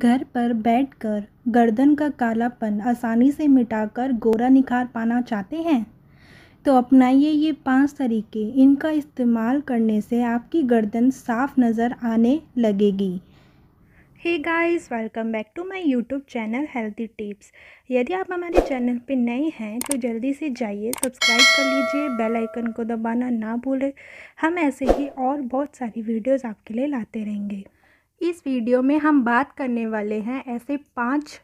घर पर बैठकर गर्दन का कालापन आसानी से मिटाकर गोरा निखार पाना चाहते हैं तो अपनाइए ये पांच तरीके इनका इस्तेमाल करने से आपकी गर्दन साफ नज़र आने लगेगी hey guys welcome back to my YouTube channel healthy tips यदि आप हमारे चैनल पर नए हैं तो जल्दी से जाइए सब्सक्राइब कर लीजिए बेल आइकन को दबाना ना भूलें हम ऐसे ही और बहुत सारी वीडियोस आपके लिए लाते रहेंगे इस वीडियो में हम बात करने वाले हैं ऐसे पाँच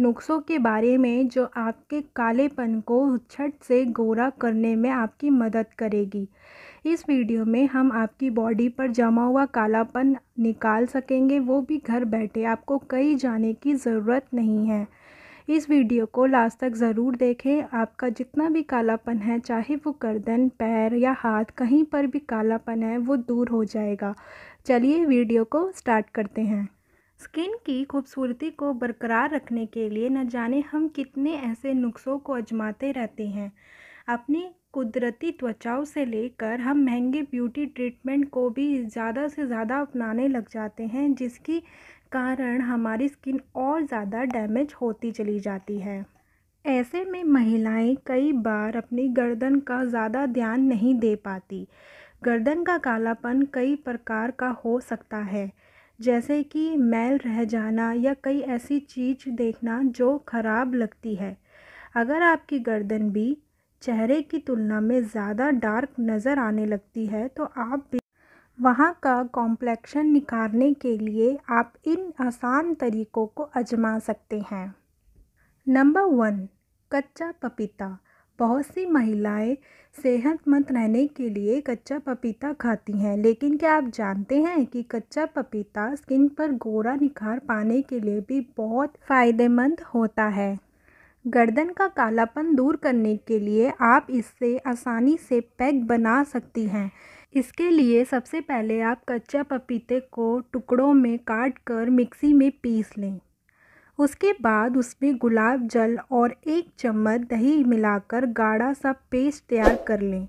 नुस्खों के बारे में जो आपके कालेपन को छट से गोरा करने में आपकी मदद करेगी इस वीडियो में हम आपकी बॉडी पर जमा हुआ कालापन निकाल सकेंगे वो भी घर बैठे आपको कहीं जाने की ज़रूरत नहीं है इस वीडियो को लास्ट तक ज़रूर देखें आपका जितना भी कालापन है चाहे वो गर्दन पैर या हाथ कहीं पर भी कालापन है वो दूर हो जाएगा चलिए वीडियो को स्टार्ट करते हैं स्किन की खूबसूरती को बरकरार रखने के लिए न जाने हम कितने ऐसे नुस्खों को आजमाते रहते हैं अपनी कुदरती त्वचाओं से लेकर हम महंगे ब्यूटी ट्रीटमेंट को भी ज़्यादा से ज़्यादा अपनाने लग जाते हैं जिसकी कारण हमारी स्किन और ज़्यादा डैमेज होती चली जाती है ऐसे में महिलाएं कई बार अपनी गर्दन का ज़्यादा ध्यान नहीं दे पाती गर्दन का कालापन कई प्रकार का हो सकता है जैसे कि मैल रह जाना या कई ऐसी चीज़ देखना जो ख़राब लगती है अगर आपकी गर्दन भी चेहरे की तुलना में ज़्यादा डार्क नज़र आने लगती है तो आप भी वहाँ का कॉम्प्लेक्शन निकालने के लिए आप इन आसान तरीकों को आजमा सकते हैं नंबर वन कच्चा पपीता बहुत सी महिलाएं सेहतमंद रहने के लिए कच्चा पपीता खाती हैं लेकिन क्या आप जानते हैं कि कच्चा पपीता स्किन पर गोरा निखार पाने के लिए भी बहुत फ़ायदेमंद होता है गर्दन का कालापन दूर करने के लिए आप इससे आसानी से पैक बना सकती हैं इसके लिए सबसे पहले आप कच्चा पपीते को टुकड़ों में काट कर मिक्सी में पीस लें उसके बाद उसमें गुलाब जल और एक चम्मच दही मिलाकर गाढ़ा सा पेस्ट तैयार कर लें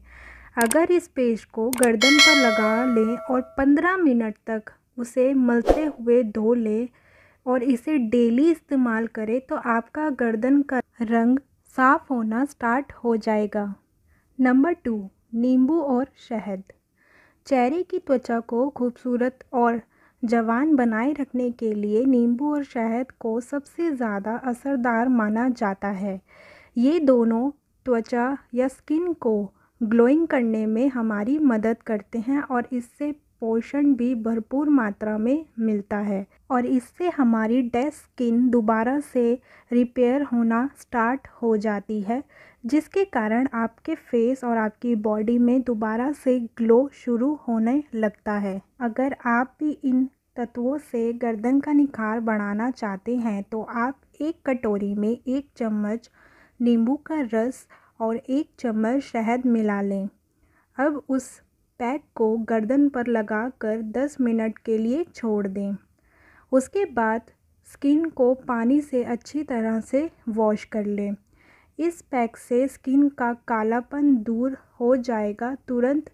अगर इस पेस्ट को गर्दन पर लगा लें और 15 मिनट तक उसे मलते हुए धो लें और इसे डेली इस्तेमाल करें तो आपका गर्दन का रंग साफ़ होना स्टार्ट हो जाएगा नंबर टू नींबू और शहद चेहरे की त्वचा को खूबसूरत और जवान बनाए रखने के लिए नींबू और शहद को सबसे ज़्यादा असरदार माना जाता है ये दोनों त्वचा या स्किन को ग्लोइंग करने में हमारी मदद करते हैं और इससे पोषण भी भरपूर मात्रा में मिलता है और इससे हमारी डेड स्किन दोबारा से रिपेयर होना स्टार्ट हो जाती है जिसके कारण आपके फेस और आपकी बॉडी में दोबारा से ग्लो शुरू होने लगता है अगर आप भी इन तत्वों से गर्दन का निखार बढ़ाना चाहते हैं तो आप एक कटोरी में एक चम्मच नींबू का रस और एक चम्मच शहद मिला लें अब उस पैक को गर्दन पर लगा कर दस मिनट के लिए छोड़ दें उसके बाद स्किन को पानी से अच्छी तरह से वॉश कर लें इस पैक से स्किन का कालापन दूर हो जाएगा तुरंत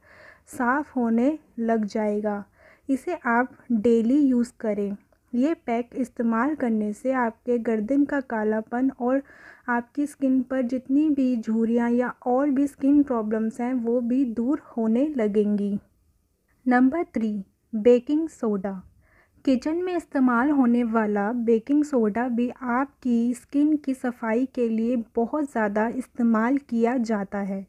साफ़ होने लग जाएगा इसे आप डेली यूज़ करें ये पैक इस्तेमाल करने से आपके गर्दन का कालापन और आपकी स्किन पर जितनी भी झूरियाँ या और भी स्किन प्रॉब्लम्स हैं वो भी दूर होने लगेंगी number three baking soda kitchen में इस्तेमाल होने वाला बेकिंग सोडा भी आपकी स्किन की सफाई के लिए बहुत ज़्यादा इस्तेमाल किया जाता है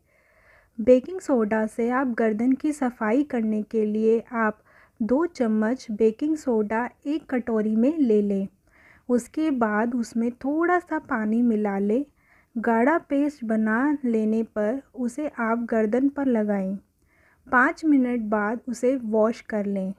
बेकिंग सोडा से आप गर्दन की सफाई करने के लिए आप दो चम्मच बेकिंग सोडा एक कटोरी में ले लें उसके बाद उसमें थोड़ा सा पानी मिला लें गाढ़ा पेस्ट बना लेने पर उसे आप गर्दन पर लगाएं पाँच मिनट बाद उसे वॉश कर लें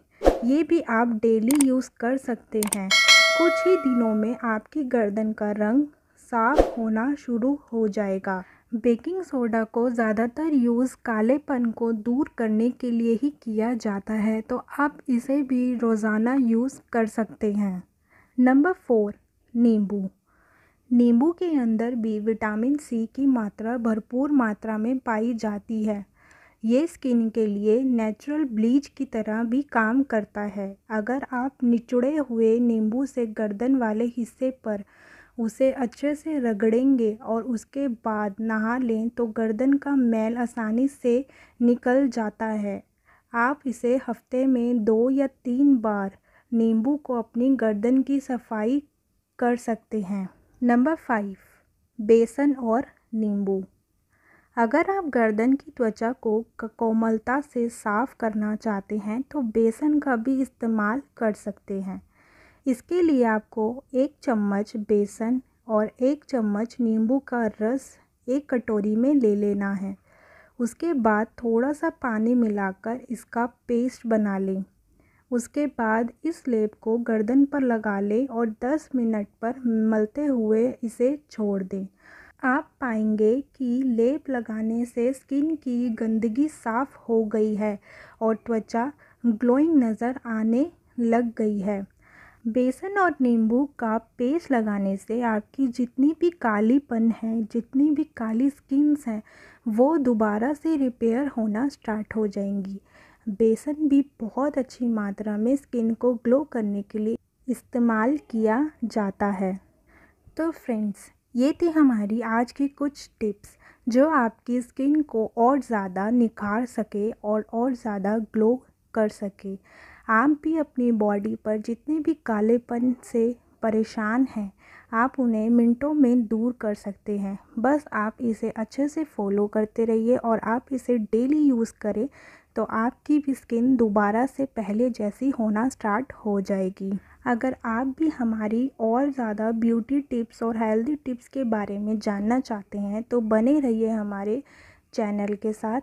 ये भी आप डेली यूज़ कर सकते हैं कुछ ही दिनों में आपकी गर्दन का रंग साफ होना शुरू हो जाएगा बेकिंग सोडा को ज़्यादातर यूज़ कालेपन को दूर करने के लिए ही किया जाता है तो आप इसे भी रोज़ाना यूज़ कर सकते हैं नंबर फोर नींबू नींबू के अंदर भी विटामिन सी की मात्रा भरपूर मात्रा में पाई जाती है ये स्किन के लिए नेचुरल ब्लीच की तरह भी काम करता है अगर आप निचुड़े हुए नींबू से गर्दन वाले हिस्से पर उसे अच्छे से रगड़ेंगे और उसके बाद नहा लें तो गर्दन का मैल आसानी से निकल जाता है आप इसे हफ्ते में दो या तीन बार नींबू को अपनी गर्दन की सफाई कर सकते हैं नंबर फाइव बेसन और नींबू अगर आप गर्दन की त्वचा को कोमलता से साफ़ करना चाहते हैं तो बेसन का भी इस्तेमाल कर सकते हैं इसके लिए आपको एक चम्मच बेसन और एक चम्मच नींबू का रस एक कटोरी में ले लेना है उसके बाद थोड़ा सा पानी मिलाकर इसका पेस्ट बना लें उसके बाद इस लेप को गर्दन पर लगा लें और 10 मिनट पर मलते हुए इसे छोड़ दें आप पाएंगे कि लेप लगाने से स्किन की गंदगी साफ़ हो गई है और त्वचा ग्लोइंग नज़र आने लग गई है बेसन और नींबू का पेस्ट लगाने से आपकी जितनी भी कालीपन है जितनी भी काली स्किन्स हैं वो दोबारा से रिपेयर होना स्टार्ट हो जाएंगी बेसन भी बहुत अच्छी मात्रा में स्किन को ग्लो करने के लिए इस्तेमाल किया जाता है तो फ्रेंड्स ये थी हमारी आज की कुछ टिप्स जो आपकी स्किन को और ज़्यादा निखार सके और और ज़्यादा ग्लो कर सके आप भी अपनी बॉडी पर जितने भी कालेपन से परेशान हैं आप उन्हें मिनटों में दूर कर सकते हैं बस आप इसे अच्छे से फॉलो करते रहिए और आप इसे डेली यूज़ करें तो आपकी भी स्किन दोबारा से पहले जैसी होना स्टार्ट हो जाएगी अगर आप भी हमारी और ज़्यादा ब्यूटी टिप्स और हेल्दी टिप्स के बारे में जानना चाहते हैं तो बने रहिए हमारे चैनल के साथ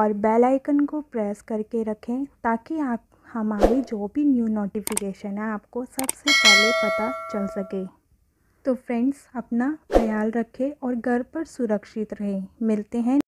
और बेल आइकन को प्रेस करके रखें ताकि आप हमारी जो भी न्यू नोटिफिकेशन है आपको सबसे पहले पता चल सके तो फ्रेंड्स अपना ख्याल रखें और घर पर सुरक्षित रहें मिलते हैं